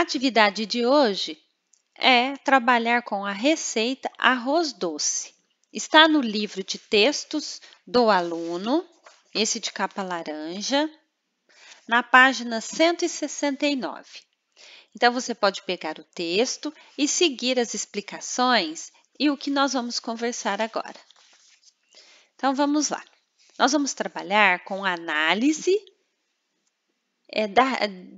atividade de hoje é trabalhar com a receita arroz doce. Está no livro de textos do aluno, esse de capa laranja, na página 169. Então, você pode pegar o texto e seguir as explicações e o que nós vamos conversar agora. Então, vamos lá. Nós vamos trabalhar com análise é,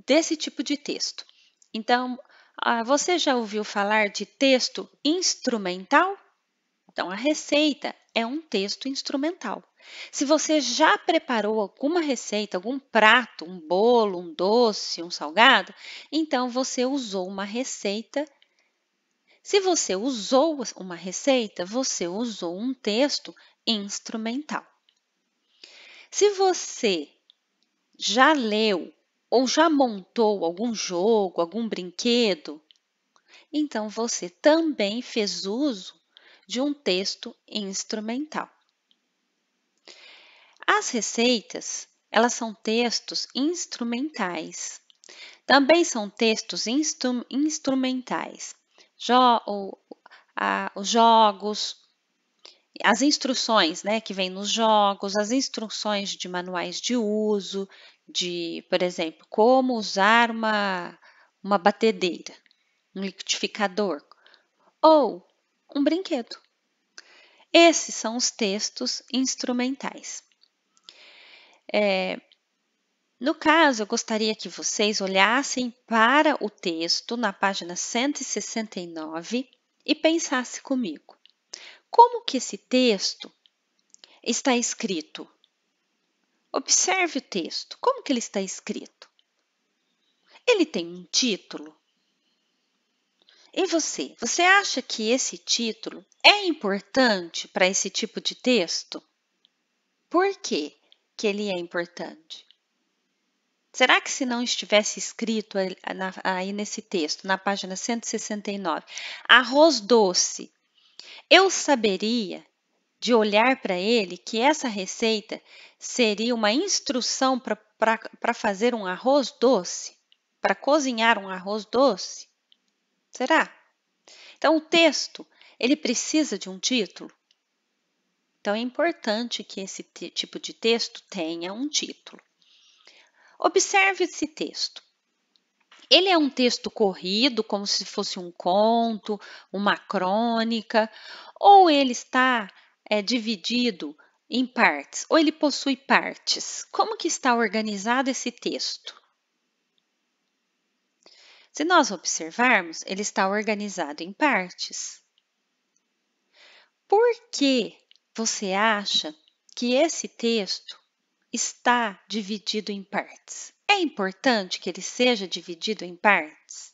desse tipo de texto. Então, ah, você já ouviu falar de texto instrumental? Então, a receita é um texto instrumental. Se você já preparou alguma receita, algum prato, um bolo, um doce, um salgado, então você usou uma receita. Se você usou uma receita, você usou um texto instrumental. Se você já leu ou já montou algum jogo, algum brinquedo, então você também fez uso de um texto instrumental. As receitas, elas são textos instrumentais. Também são textos instru instrumentais, jo ou, a, os jogos, as instruções né, que vem nos jogos, as instruções de manuais de uso, de, por exemplo, como usar uma, uma batedeira, um liquidificador ou um brinquedo. Esses são os textos instrumentais. É, no caso, eu gostaria que vocês olhassem para o texto na página 169 e pensassem comigo. Como que esse texto está escrito Observe o texto, como que ele está escrito? Ele tem um título? E você, você acha que esse título é importante para esse tipo de texto? Por que que ele é importante? Será que se não estivesse escrito aí nesse texto, na página 169, arroz doce, eu saberia de olhar para ele que essa receita seria uma instrução para fazer um arroz doce, para cozinhar um arroz doce? Será? Então, o texto, ele precisa de um título? Então, é importante que esse tipo de texto tenha um título. Observe esse texto. Ele é um texto corrido, como se fosse um conto, uma crônica, ou ele está é dividido em partes, ou ele possui partes. Como que está organizado esse texto? Se nós observarmos, ele está organizado em partes. Por que você acha que esse texto está dividido em partes? É importante que ele seja dividido em partes?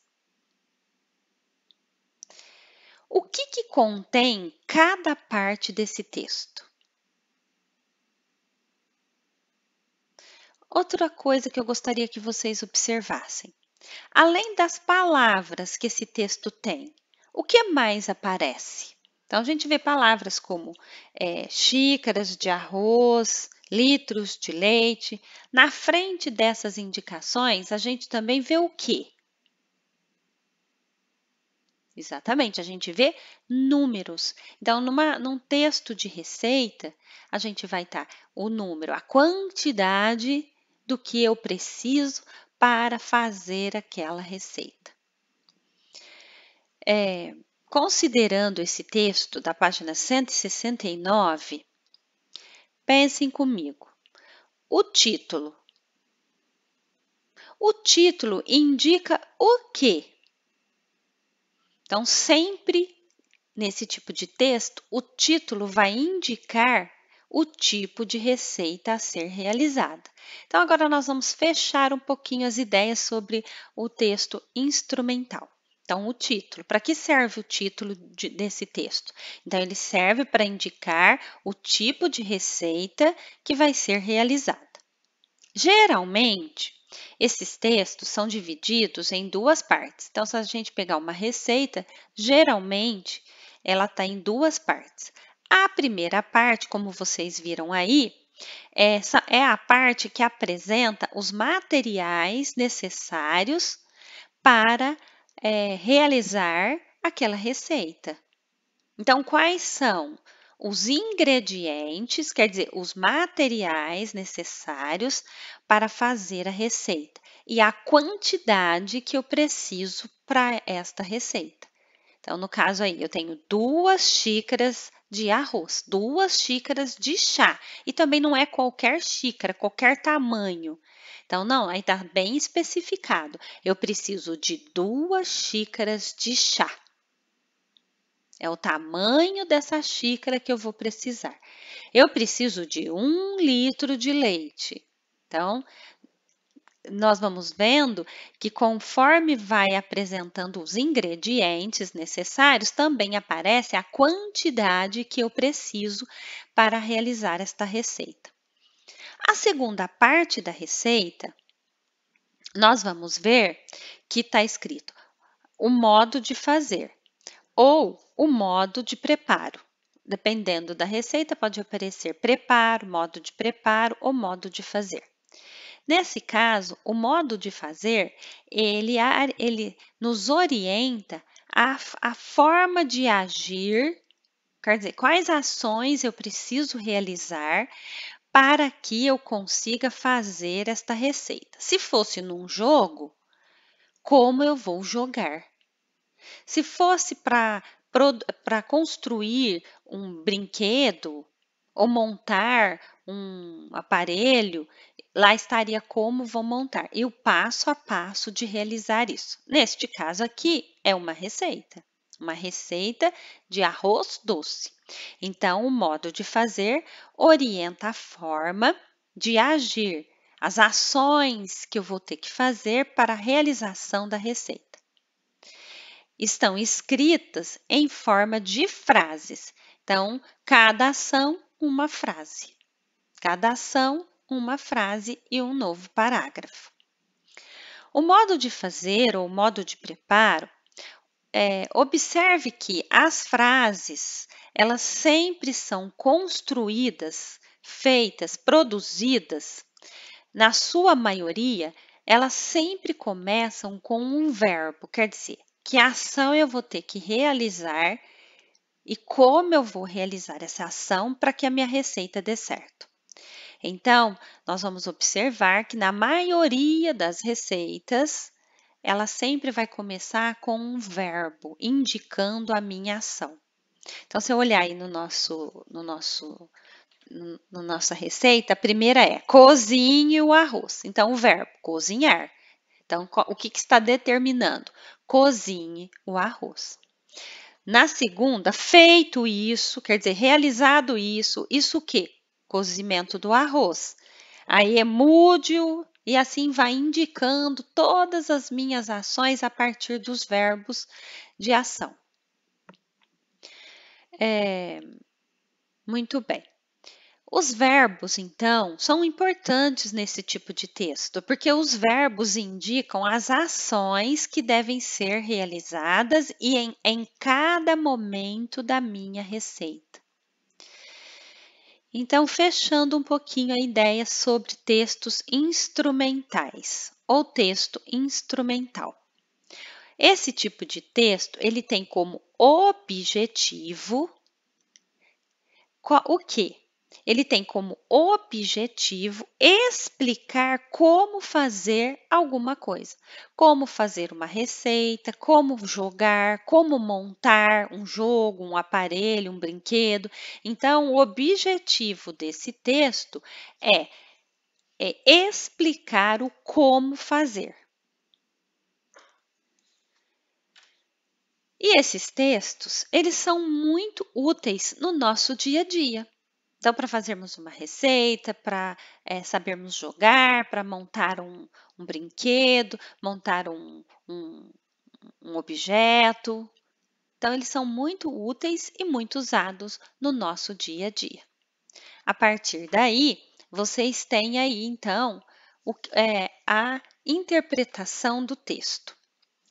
que contém cada parte desse texto? Outra coisa que eu gostaria que vocês observassem. Além das palavras que esse texto tem, o que mais aparece? Então, a gente vê palavras como é, xícaras de arroz, litros de leite. Na frente dessas indicações, a gente também vê o que? Exatamente, a gente vê números. Então, numa, num texto de receita, a gente vai estar tá o número, a quantidade do que eu preciso para fazer aquela receita. É, considerando esse texto da página 169, pensem comigo. O título. O título indica o quê? Então, sempre nesse tipo de texto, o título vai indicar o tipo de receita a ser realizada. Então, agora nós vamos fechar um pouquinho as ideias sobre o texto instrumental. Então, o título. Para que serve o título de, desse texto? Então, ele serve para indicar o tipo de receita que vai ser realizada. Geralmente, esses textos são divididos em duas partes. Então, se a gente pegar uma receita, geralmente ela está em duas partes. A primeira parte, como vocês viram aí, essa é a parte que apresenta os materiais necessários para é, realizar aquela receita. Então, quais são os ingredientes, quer dizer, os materiais necessários para fazer a receita e a quantidade que eu preciso para esta receita. Então, no caso aí, eu tenho duas xícaras de arroz, duas xícaras de chá. E também não é qualquer xícara, qualquer tamanho. Então, não, aí está bem especificado. Eu preciso de duas xícaras de chá. É o tamanho dessa xícara que eu vou precisar. Eu preciso de um litro de leite. Então, nós vamos vendo que conforme vai apresentando os ingredientes necessários, também aparece a quantidade que eu preciso para realizar esta receita. A segunda parte da receita, nós vamos ver que está escrito o modo de fazer ou o modo de preparo. Dependendo da receita, pode aparecer preparo, modo de preparo ou modo de fazer. Nesse caso, o modo de fazer, ele, ele nos orienta a, a forma de agir, quer dizer, quais ações eu preciso realizar para que eu consiga fazer esta receita. Se fosse num jogo, como eu vou jogar? Se fosse para construir um brinquedo ou montar um aparelho, lá estaria como vou montar e o passo a passo de realizar isso. Neste caso aqui, é uma receita, uma receita de arroz doce. Então, o modo de fazer orienta a forma de agir, as ações que eu vou ter que fazer para a realização da receita estão escritas em forma de frases. Então, cada ação, uma frase. Cada ação, uma frase e um novo parágrafo. O modo de fazer ou modo de preparo, é, observe que as frases, elas sempre são construídas, feitas, produzidas, na sua maioria, elas sempre começam com um verbo, quer dizer, que ação eu vou ter que realizar e como eu vou realizar essa ação para que a minha receita dê certo. Então, nós vamos observar que na maioria das receitas, ela sempre vai começar com um verbo indicando a minha ação. Então, se eu olhar aí no nosso, no nosso, no, nossa receita, a primeira é cozinhe o arroz. Então, o verbo cozinhar. Então, o que, que está determinando? Cozinhe o arroz. Na segunda, feito isso, quer dizer, realizado isso, isso o quê? Cozimento do arroz. Aí é múdio e assim vai indicando todas as minhas ações a partir dos verbos de ação. É, muito bem. Os verbos, então, são importantes nesse tipo de texto, porque os verbos indicam as ações que devem ser realizadas e em, em cada momento da minha receita. Então, fechando um pouquinho a ideia sobre textos instrumentais ou texto instrumental. Esse tipo de texto, ele tem como objetivo o que? Ele tem como objetivo explicar como fazer alguma coisa, como fazer uma receita, como jogar, como montar um jogo, um aparelho, um brinquedo. Então, o objetivo desse texto é, é explicar o como fazer. E esses textos, eles são muito úteis no nosso dia a dia. Então, para fazermos uma receita, para é, eh, sabermos jogar, para montar um, um, brinquedo, montar um, um, um objeto. Então, eles são muito úteis e muito usados no nosso dia a dia. A partir daí, vocês têm aí, então, o, é, a interpretação do texto.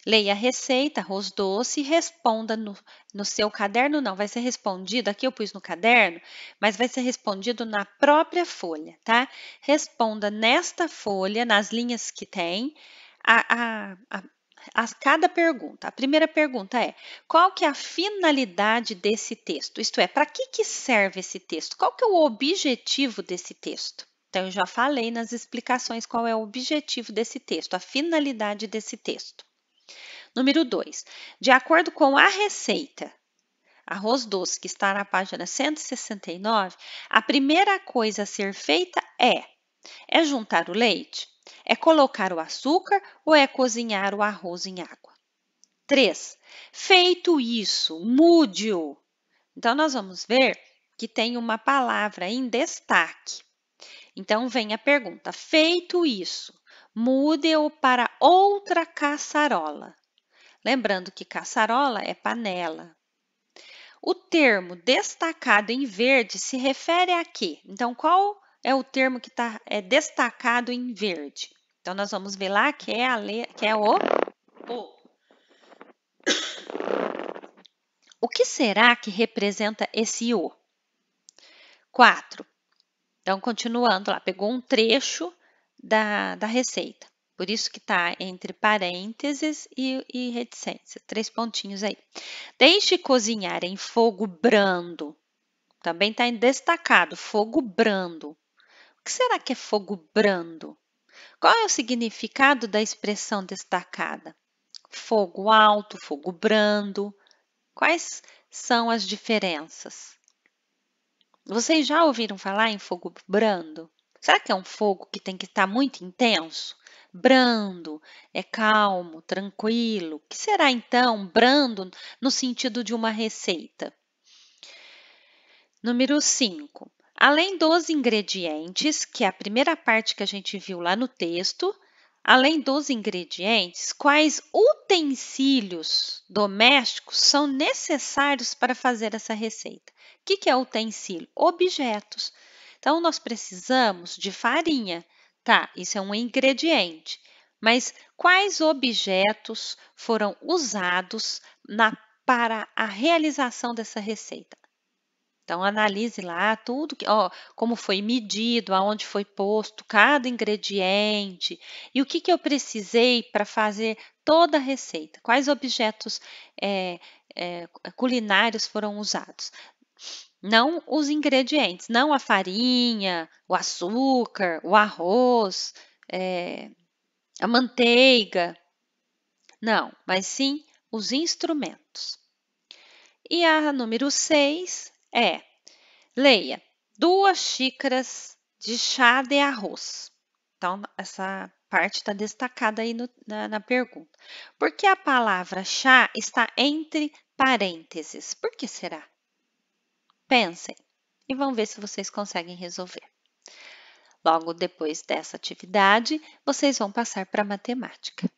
Leia a receita, arroz doce, e responda no, no seu caderno. Não, vai ser respondido, aqui eu pus no caderno, mas vai ser respondido na própria folha, tá? Responda nesta folha, nas linhas que tem, a, a, a a cada pergunta. A primeira pergunta é: qual que é a finalidade desse texto? Isto é, para que, que serve esse texto? Qual que é o objetivo desse texto? Então, eu já falei nas explicações qual é o objetivo desse texto, a finalidade desse texto. Número 2. De acordo com a receita arroz doce, que está na página 169, a primeira coisa a ser feita é: é juntar o leite? É colocar o açúcar ou é cozinhar o arroz em água? 3. Feito isso, mude-o. Então, nós vamos ver que tem uma palavra em destaque. Então, vem a pergunta: feito isso, mude-o para outra caçarola. Lembrando que caçarola é panela. O termo destacado em verde se refere a quê? Então, qual é o termo que está é, destacado em verde? Então, nós vamos ver lá que é, le... que é o... o. O que será que representa esse O? 4. Então, continuando lá, pegou um trecho da, da receita. Por isso que está entre parênteses e, e reticência, três pontinhos aí. Deixe cozinhar em fogo brando. Também está destacado, fogo brando. O que será que é fogo brando? Qual é o significado da expressão destacada? Fogo alto, fogo brando. Quais são as diferenças? Vocês já ouviram falar em fogo brando? Será que é um fogo que tem que estar tá muito intenso? Brando, é calmo, tranquilo. O que será então brando no sentido de uma receita? Número 5. Além dos ingredientes, que é a primeira parte que a gente viu lá no texto, além dos ingredientes, quais utensílios domésticos são necessários para fazer essa receita? O que é utensílio? Objetos então, nós precisamos de farinha, tá? Isso é um ingrediente. Mas quais objetos foram usados na, para a realização dessa receita? Então, analise lá tudo, que, ó, como foi medido, aonde foi posto cada ingrediente e o que, que eu precisei para fazer toda a receita, quais objetos é, é, culinários foram usados não os ingredientes, não a farinha, o açúcar, o arroz, é, a manteiga. Não, mas sim os instrumentos. E a número 6 é: leia duas xícaras de chá de arroz. Então, essa parte está destacada aí no, na, na, pergunta. Por que a palavra chá está entre parênteses? Por que será? Pensem e vão ver se vocês conseguem resolver. Logo depois dessa atividade, vocês vão passar para matemática.